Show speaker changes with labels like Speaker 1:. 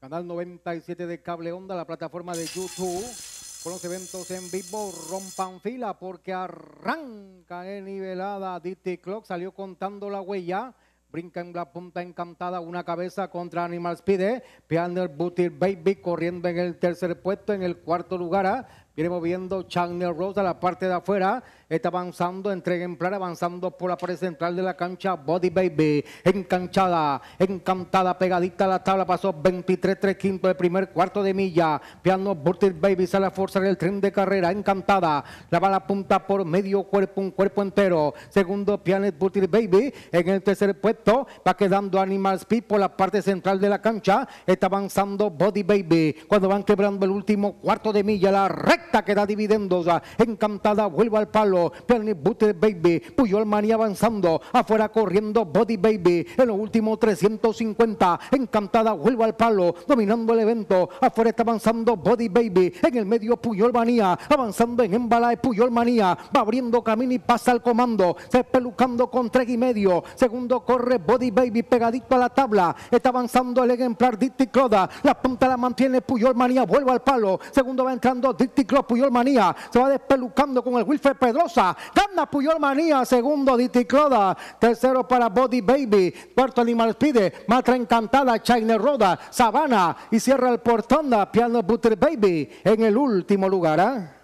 Speaker 1: Canal 97 de Cable Onda, la plataforma de YouTube, con los eventos en vivo, rompan fila porque arranca en nivelada. DT Clock salió contando la huella. Brinca en la punta encantada, una cabeza contra Animal Speed. Eh. Piander Butir Baby corriendo en el tercer puesto, en el cuarto lugar. Eh. Viene moviendo Chandler Rose a la parte de afuera. Está avanzando, entrega en avanzando por la parte central de la cancha. Body Baby, enganchada, encantada, pegadita a la tabla. Pasó 23-3 quinto del primer cuarto de milla. Piano Body Baby sale a forzar el tren de carrera. Encantada, la va bala punta por medio cuerpo, un cuerpo entero. Segundo, Pianet Body Baby en el tercer puesto. Va quedando Animal Speed por la parte central de la cancha. Está avanzando Body Baby. Cuando van quebrando el último cuarto de milla, la recta recta que dividendos. Encantada vuelvo al palo. Bernie Butter Baby. Puyol manía avanzando. Afuera corriendo Body Baby. En los últimos 350. Encantada vuelvo al palo. Dominando el evento. Afuera está avanzando Body Baby. En el medio Puyol Manía. Avanzando en embalaje Puyol Manía. Va abriendo camino y pasa al comando. Se pelucando con tres y medio. Segundo corre Body Baby pegadito a la tabla. Está avanzando el ejemplar Dicticloda. La punta la mantiene Puyol Manía. vuelvo al palo. Segundo va entrando Puyol Manía, se va despelucando con el Wilfred Pedrosa, gana Puyol Manía, segundo Diti Cloda, tercero para Body Baby, cuarto Animal Pide, Matra Encantada, China Roda, Sabana y cierra el portón Piano Butter Baby en el último lugar. ¿eh?